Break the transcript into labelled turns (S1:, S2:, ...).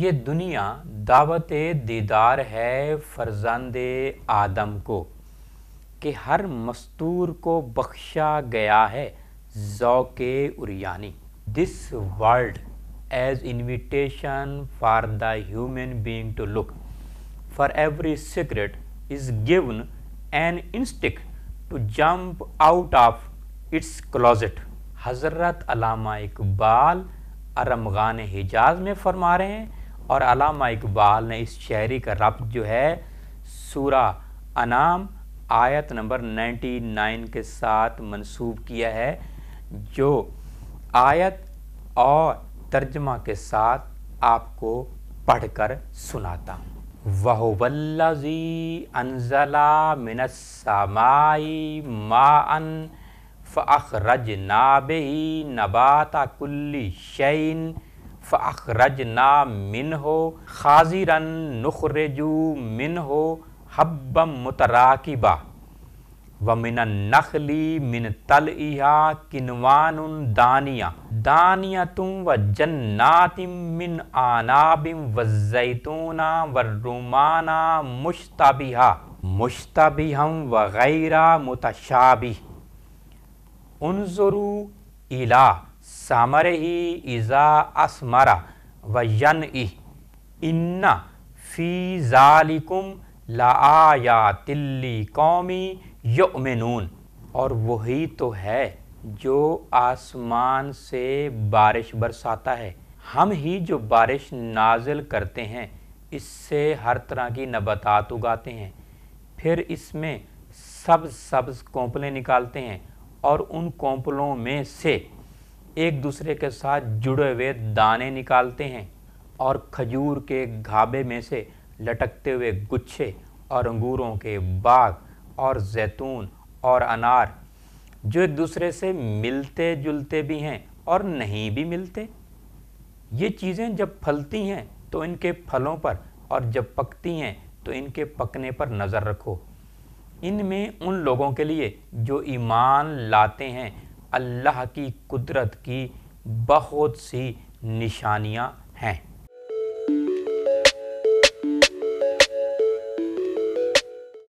S1: یہ دنیا دعوت دیدار ہے فرزند آدم کو کہ ہر مستور کو بخشا گیا ہے ذوق اریانی this world is invitation for the human being to look for every secret is gone an instinct to jump out of its closet Hazrat Allama Iqbal Armaghan Hijaz میں فرما رہے ہیں اور علامہ اقبال نے اس شہری کا رب جو ہے سورہ انام آیت نمبر نائنٹی نائن کے ساتھ منسوب کیا ہے جو آیت اور ترجمہ کے ساتھ آپ کو پڑھ کر سناتا ہوں وَهُوَ الَّذِي أَنزَلَ مِنَ السَّمَائِ مَاءً فَأَخْرَجْنَا بِهِ نَبَاتَ كُلِّ شَيْنِ فخرج نا من ہو خاضر نخرجو من ہو حبم متراکہ و منخلی من تلیہ کنوان دانیہ دانیہ تم و جناتم من آنابم و زیتون و رومانہ مشتبیہ مشتبہ و غیرا متشابی انضرو الا سامر ایزاسمرا و فی ذالکم لا آیا تلی قومی یؤمنون اور وہی تو ہے جو آسمان سے بارش برساتا ہے ہم ہی جو بارش نازل کرتے ہیں اس سے ہر طرح کی نبتات اگاتے ہیں پھر اس میں سبز سبز کونپلیں نکالتے ہیں اور ان کونپلوں میں سے ایک دوسرے کے ساتھ جڑے ہوئے دانے نکالتے ہیں اور کھجور کے گھابے میں سے لٹکتے ہوئے گچھے اور انگوروں کے باغ اور زیتون اور انار جو ایک دوسرے سے ملتے جلتے بھی ہیں اور نہیں بھی ملتے یہ چیزیں جب پھلتی ہیں تو ان کے پھلوں پر اور جب پکتی ہیں تو ان کے پکنے پر نظر رکھو ان میں ان لوگوں کے لیے جو ایمان لاتے ہیں اللہ کی قدرت کی بہت سی نشانیاں ہیں